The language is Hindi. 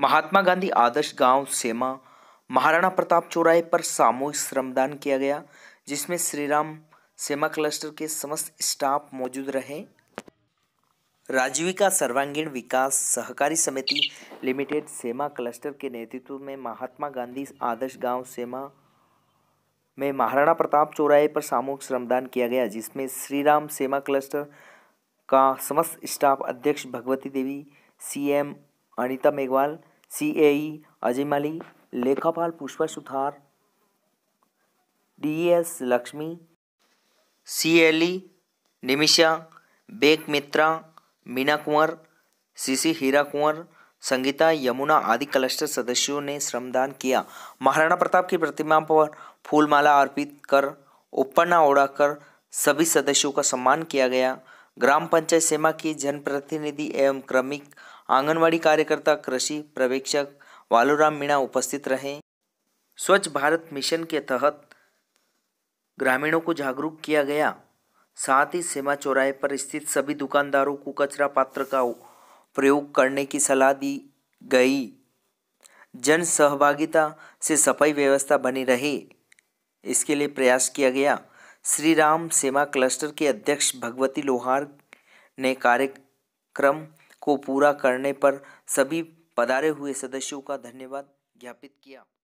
महात्मा गांधी आदर्श गांव सेमा महाराणा प्रताप चौराहे पर सामूहिक श्रमदान किया गया जिसमें श्रीराम सेमा क्लस्टर के समस्त स्टाफ मौजूद रहे राजीविका सर्वांगीण विकास सहकारी समिति लिमिटेड सेमा क्लस्टर के नेतृत्व में महात्मा गांधी आदर्श गांव सेमा में महाराणा प्रताप चौराहे पर सामूहिक श्रमदान किया गया जिसमें श्रीराम सेमा क्लस्टर का समस्त स्टाफ अध्यक्ष Bhagwati Devi CM Anita Meghwal C A Ajay Malik लेखापाल Pushpa Suthar D S Lakshmi C L Nimisha Bek Mitra Meena Kunwar CC Hira Kunwar Sangeeta Yamuna आदि क्लस्टर सदस्यों ने श्रमदान किया महाराणा प्रताप की प्रतिमा पर फूलमाला अर्पित कर उपन्ना उड़ाकर सभी सदस्यों का सम्मान किया गया ग्राम पंचायत सेमा की जनप्रतिनिधि एवं क्रमिक आंगनवाड़ी कार्यकर्ता कृषि पर्यवेक्षक वालूराम मीणा उपस्थित रहे स्वच्छ भारत मिशन के तहत ग्रामीणों को जागरूक किया गया साथ ही सेमा चौराहे पर स्थित सभी दुकानदारों को कचरा पात्र का प्रयोग करने की सलाह दी गई जन सहभागिता से सफाई व्यवस्था बनी रहे इसके लिए प्रयास किया गया श्री राम सेवा क्लस्टर के अध्यक्ष भगवती लोहार ने कार्यक्रम को पूरा करने पर सभी पधारे हुए सदस्यों का धन्यवाद ज्ञापित किया